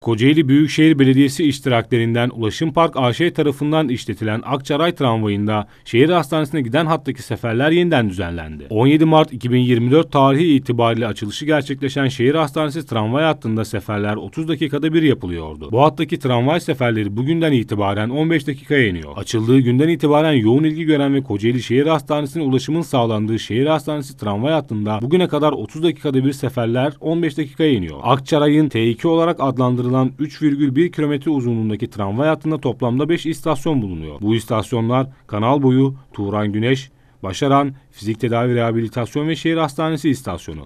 Kocaeli Büyükşehir Belediyesi iştiraklerinden Ulaşım Park AŞ tarafından işletilen Akçaray tramvayında şehir hastanesine giden hattaki seferler yeniden düzenlendi. 17 Mart 2024 tarihi itibariyle açılışı gerçekleşen şehir hastanesi tramvay hattında seferler 30 dakikada bir yapılıyordu. Bu hattaki tramvay seferleri bugünden itibaren 15 dakikaya iniyor. Açıldığı günden itibaren yoğun ilgi gören ve Kocaeli Şehir Hastanesi'ne ulaşımın sağlandığı şehir hastanesi tramvay hattında bugüne kadar 30 dakikada bir seferler 15 dakikaya iniyor. Akçaray'ın T2 olarak adlandırılan planlandırılan 3,1 kilometre uzunluğundaki tramvay hattında toplamda 5 istasyon bulunuyor. Bu istasyonlar Kanal Boyu, Turan Güneş, Başaran, Fizik Tedavi Rehabilitasyon ve Şehir Hastanesi istasyonu.